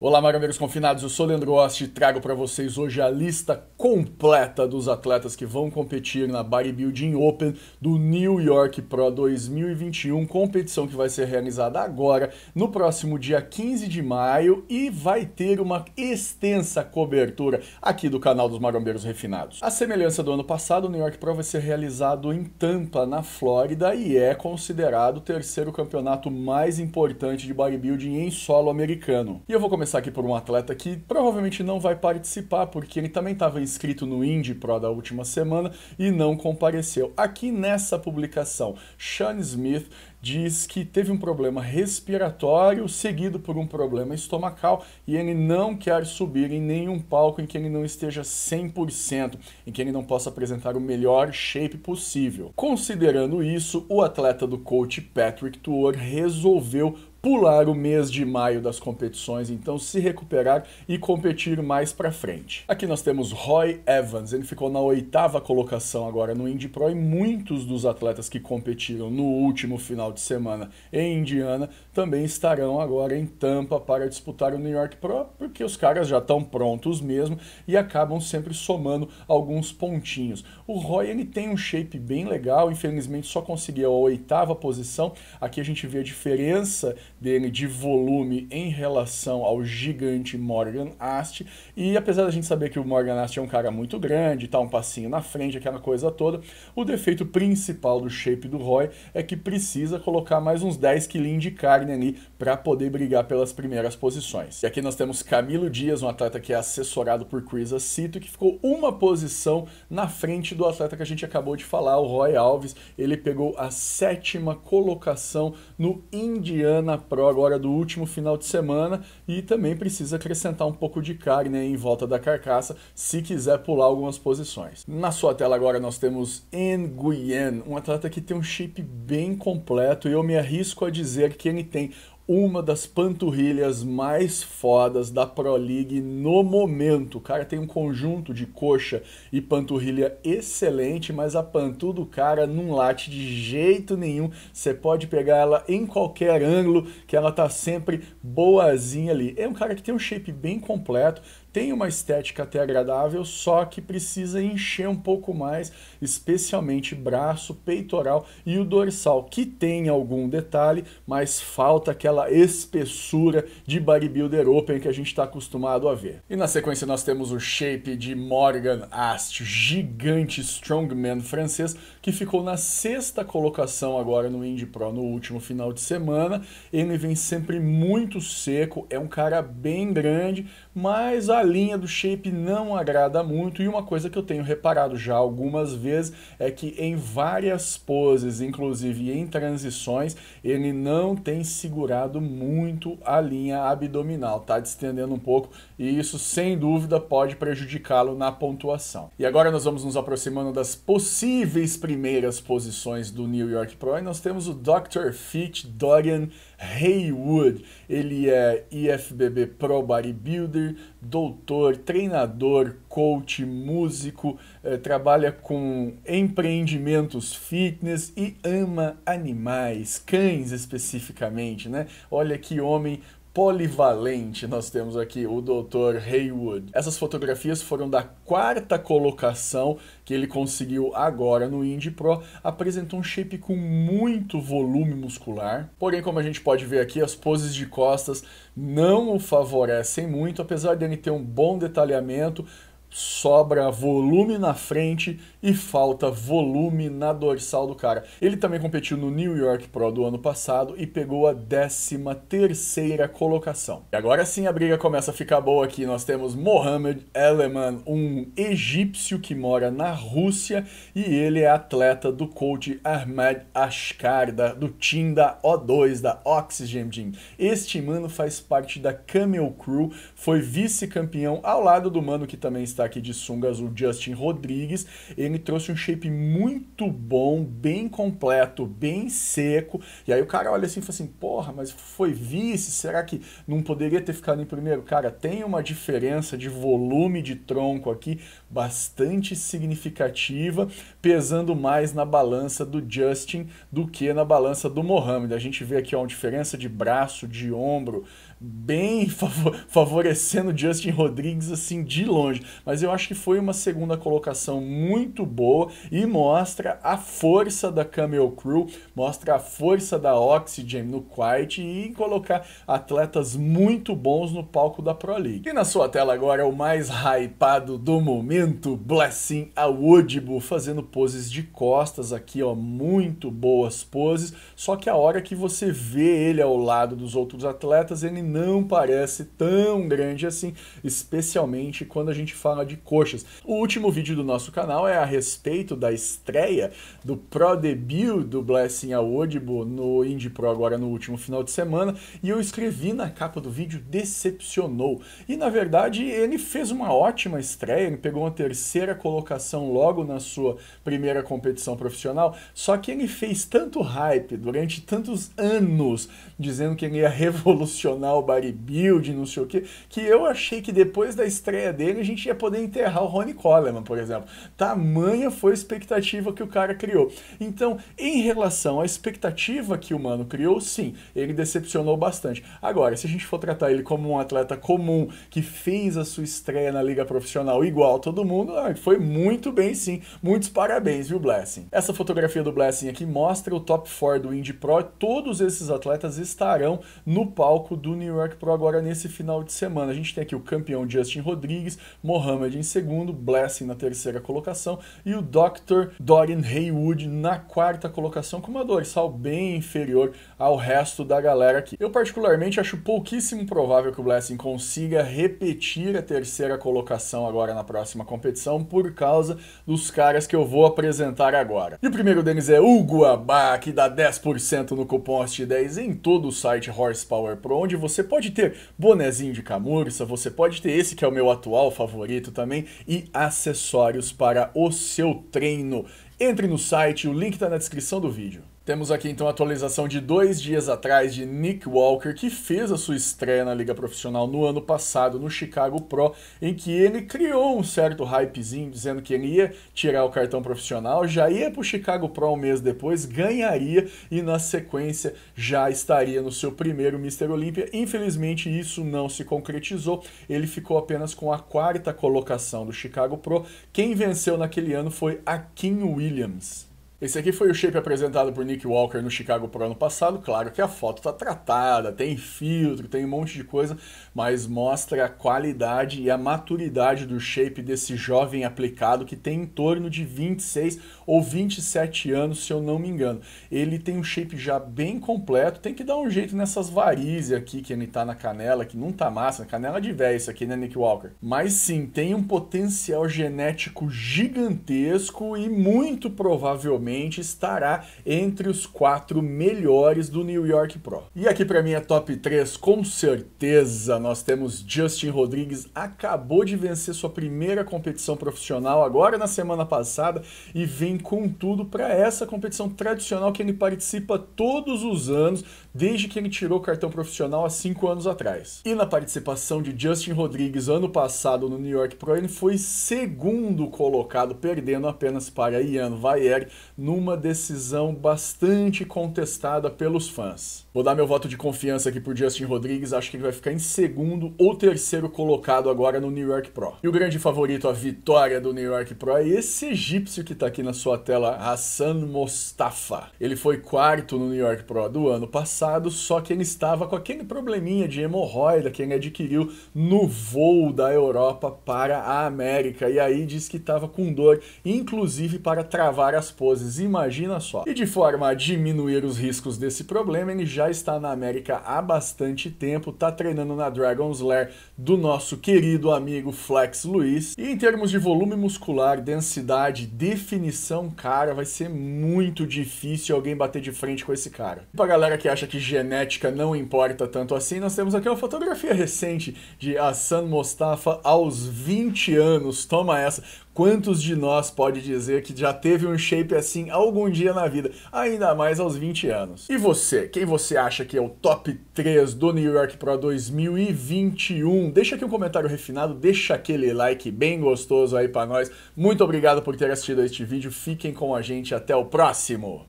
Olá, marombeiros confinados, eu sou Leandro Oste e trago para vocês hoje a lista completa dos atletas que vão competir na Bodybuilding Open do New York Pro 2021, competição que vai ser realizada agora, no próximo dia 15 de maio e vai ter uma extensa cobertura aqui do canal dos marombeiros Refinados. A semelhança do ano passado, o New York Pro vai ser realizado em Tampa, na Flórida, e é considerado o terceiro campeonato mais importante de bodybuilding em solo americano. E eu vou começar começar aqui por um atleta que provavelmente não vai participar, porque ele também estava inscrito no Indy Pro da última semana e não compareceu. Aqui nessa publicação, Sean Smith diz que teve um problema respiratório seguido por um problema estomacal e ele não quer subir em nenhum palco em que ele não esteja 100%, em que ele não possa apresentar o melhor shape possível. Considerando isso, o atleta do coach Patrick Tuor resolveu pular o mês de maio das competições, então se recuperar e competir mais para frente. Aqui nós temos Roy Evans, ele ficou na oitava colocação agora no Indy Pro e muitos dos atletas que competiram no último final de semana em Indiana também estarão agora em Tampa para disputar o New York Pro, porque os caras já estão prontos mesmo e acabam sempre somando alguns pontinhos. O Roy ele tem um shape bem legal, infelizmente só conseguiu a oitava posição. Aqui a gente vê a diferença dele de volume em relação ao gigante Morgan Ast. E apesar da gente saber que o Morgan Ast é um cara muito grande, tá um passinho na frente, aquela coisa toda, o defeito principal do shape do Roy é que precisa colocar mais uns 10 quilinhos de carne ali para poder brigar pelas primeiras posições. E aqui nós temos Camilo Dias, um atleta que é assessorado por Chris Acito, que ficou uma posição na frente do atleta que a gente acabou de falar, o Roy Alves. Ele pegou a sétima colocação no Indiana pro agora do último final de semana e também precisa acrescentar um pouco de carne em volta da carcaça se quiser pular algumas posições. Na sua tela agora nós temos Nguyen, um atleta que tem um shape bem completo e eu me arrisco a dizer que ele tem uma das panturrilhas mais fodas da Pro League no momento. O cara tem um conjunto de coxa e panturrilha excelente, mas a pantu do cara não late de jeito nenhum. Você pode pegar ela em qualquer ângulo, que ela tá sempre boazinha ali. É um cara que tem um shape bem completo, tem uma estética até agradável, só que precisa encher um pouco mais, especialmente braço, peitoral e o dorsal, que tem algum detalhe, mas falta aquela espessura de bodybuilder open que a gente está acostumado a ver. E na sequência nós temos o shape de Morgan Ast, gigante strongman francês, que ficou na sexta colocação agora no Indy Pro no último final de semana. Ele vem sempre muito seco, é um cara bem grande, mas a linha do shape não agrada muito e uma coisa que eu tenho reparado já algumas vezes é que em várias poses, inclusive em transições, ele não tem segurado muito a linha abdominal, tá distendendo um pouco e isso sem dúvida pode prejudicá-lo na pontuação. E agora nós vamos nos aproximando das possíveis primeiras posições do New York Pro e nós temos o Dr. Fit Dorian Haywood. Ele é IFBB Pro Bodybuilder doutor, treinador, coach, músico, eh, trabalha com empreendimentos fitness e ama animais, cães especificamente, né? Olha que homem polivalente nós temos aqui o Dr. Haywood. Essas fotografias foram da quarta colocação que ele conseguiu agora no Indy Pro. apresentou um shape com muito volume muscular. Porém, como a gente pode ver aqui, as poses de costas não o favorecem muito, apesar dele ter um bom detalhamento, sobra volume na frente e falta volume na dorsal do cara. Ele também competiu no New York Pro do ano passado e pegou a 13 terceira colocação. E agora sim a briga começa a ficar boa aqui. Nós temos Mohamed Eleman, um egípcio que mora na Rússia e ele é atleta do coach Ahmed Ashkar da, do team da O2 da Oxygen Team. Este mano faz parte da Camel Crew, foi vice-campeão ao lado do mano que também está aqui de sungas, o Justin Rodrigues. Ele trouxe um shape muito bom, bem completo, bem seco. E aí o cara olha assim e fala assim: porra, mas foi vice? Será que não poderia ter ficado em primeiro? Cara, tem uma diferença de volume de tronco aqui bastante significativa, pesando mais na balança do Justin do que na balança do Mohamed. A gente vê aqui ó, uma diferença de braço, de ombro, bem favorecendo o Justin Rodrigues assim de longe mas eu acho que foi uma segunda colocação muito boa e mostra a força da Camel Crew, mostra a força da Oxygen no Quiet e colocar atletas muito bons no palco da Pro League. E na sua tela agora o mais hypado do momento, Blessing Awodibo, fazendo poses de costas aqui, ó, muito boas poses, só que a hora que você vê ele ao lado dos outros atletas, ele não parece tão grande assim, especialmente quando a gente fala de coxas. O último vídeo do nosso canal é a respeito da estreia do Pro Debut do Blessing Awodibo no Indie Pro agora no último final de semana e eu escrevi na capa do vídeo decepcionou. E na verdade ele fez uma ótima estreia, ele pegou uma terceira colocação logo na sua primeira competição profissional, só que ele fez tanto hype durante tantos anos dizendo que ele ia revolucionar o bodybuilding, não sei o que, que eu achei que depois da estreia dele a gente ia poder poder enterrar o Ronnie Coleman, por exemplo. Tamanha foi a expectativa que o cara criou. Então, em relação à expectativa que o Mano criou, sim, ele decepcionou bastante. Agora, se a gente for tratar ele como um atleta comum que fez a sua estreia na liga profissional igual a todo mundo, ah, foi muito bem sim. Muitos parabéns, viu, Blessing? Essa fotografia do Blessing aqui mostra o top 4 do Indy Pro. Todos esses atletas estarão no palco do New York Pro agora nesse final de semana. A gente tem aqui o campeão Justin Rodrigues, Mohamed em segundo, Blessing na terceira colocação e o Dr. Dorian Haywood na quarta colocação, com uma dorsal bem inferior ao resto da galera aqui. Eu, particularmente, acho pouquíssimo provável que o Blessing consiga repetir a terceira colocação agora na próxima competição por causa dos caras que eu vou apresentar agora. E o primeiro deles é Hugo Abá, que dá 10% no cupom Host 10 em todo o site Horsepower Pro, onde você pode ter bonezinho de camurça, você pode ter esse que é o meu atual favorito bonito também e acessórios para o seu treino. Entre no site, o link está na descrição do vídeo. Temos aqui então a atualização de dois dias atrás de Nick Walker, que fez a sua estreia na Liga Profissional no ano passado no Chicago Pro, em que ele criou um certo hypezinho, dizendo que ele ia tirar o cartão profissional, já ia para o Chicago Pro um mês depois, ganharia e na sequência já estaria no seu primeiro Mister Olympia. Infelizmente isso não se concretizou, ele ficou apenas com a quarta colocação do Chicago Pro. Quem venceu naquele ano foi Akin Williams. Esse aqui foi o shape apresentado por Nick Walker no Chicago Pro ano passado. Claro que a foto está tratada, tem filtro, tem um monte de coisa, mas mostra a qualidade e a maturidade do shape desse jovem aplicado que tem em torno de 26 ou 27 anos, se eu não me engano. Ele tem um shape já bem completo, tem que dar um jeito nessas varizes aqui que ele está na canela, que não está massa, canela de véia isso aqui, né, Nick Walker? Mas sim, tem um potencial genético gigantesco e muito provavelmente provavelmente estará entre os quatro melhores do New York Pro. E aqui para mim é top 3, com certeza nós temos Justin Rodrigues, acabou de vencer sua primeira competição profissional agora na semana passada e vem com tudo para essa competição tradicional que ele participa todos os anos, desde que ele tirou o cartão profissional há cinco anos atrás. E na participação de Justin Rodrigues ano passado no New York Pro, ele foi segundo colocado, perdendo apenas para Ian Vaier numa decisão bastante contestada pelos fãs. Vou dar meu voto de confiança aqui por Justin Rodrigues, acho que ele vai ficar em segundo ou terceiro colocado agora no New York Pro. E o grande favorito à vitória do New York Pro é esse egípcio que está aqui na sua tela, Hassan Mostafa. Ele foi quarto no New York Pro do ano passado, só que ele estava com aquele probleminha de hemorroida que ele adquiriu no voo da Europa para a América. E aí diz que estava com dor, inclusive para travar as poses imagina só. E de forma a diminuir os riscos desse problema, ele já está na América há bastante tempo, está treinando na Dragon's Lair do nosso querido amigo Flex Luiz. E em termos de volume muscular, densidade, definição, cara, vai ser muito difícil alguém bater de frente com esse cara. E pra galera que acha que genética não importa tanto assim, nós temos aqui uma fotografia recente de Hassan Mostafa aos 20 anos. Toma essa Quantos de nós pode dizer que já teve um shape assim algum dia na vida, ainda mais aos 20 anos? E você, quem você acha que é o top 3 do New York Pro 2021? Deixa aqui um comentário refinado, deixa aquele like bem gostoso aí para nós. Muito obrigado por ter assistido a este vídeo, fiquem com a gente, até o próximo!